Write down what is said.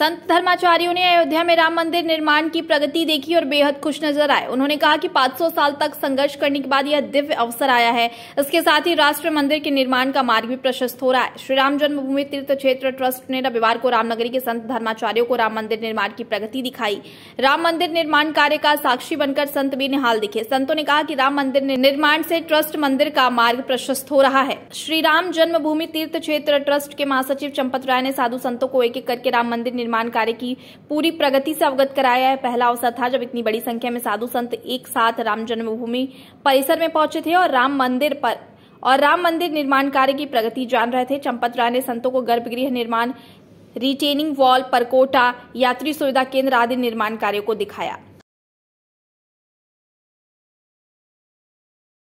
संत धर्माचार्यों ने अयोध्या में राम मंदिर निर्माण की प्रगति देखी और बेहद खुश नजर आए उन्होंने कहा कि 500 साल तक संघर्ष करने के बाद यह दिव्य अवसर आया है इसके साथ ही राष्ट्र मंदिर के निर्माण का मार्ग भी प्रशस्त हो रहा है श्री राम जन्मभूमि तीर्थ क्षेत्र ट्रस्ट ने रविवार को रामनगरी के संत धर्माचार्यों को राम मंदिर निर्माण की प्रगति दिखाई राम मंदिर निर्माण कार्य का साक्षी बनकर संत भी निहाल दिखे संतों ने कहा की राम मंदिर निर्माण से ट्रस्ट मंदिर का मार्ग प्रशस्त हो रहा है श्री राम जन्मभूमि तीर्थ क्षेत्र ट्रस्ट के महासचिव चंपत राय ने साधु संतों को एक एक करके राम मंदिर निर्माण कार्य की पूरी प्रगति से अवगत कराया है पहला अवसर था जब इतनी बड़ी संख्या में साधु संत एक साथ राम जन्मभूमि परिसर में पहुंचे थे और राम मंदिर पर और राम मंदिर निर्माण कार्य की प्रगति जान रहे थे चंपत राय ने संतों को गर्भगृह निर्माण रिटेनिंग वॉल परकोटा यात्री सुविधा केंद्र आदि निर्माण कार्यो को दिखाया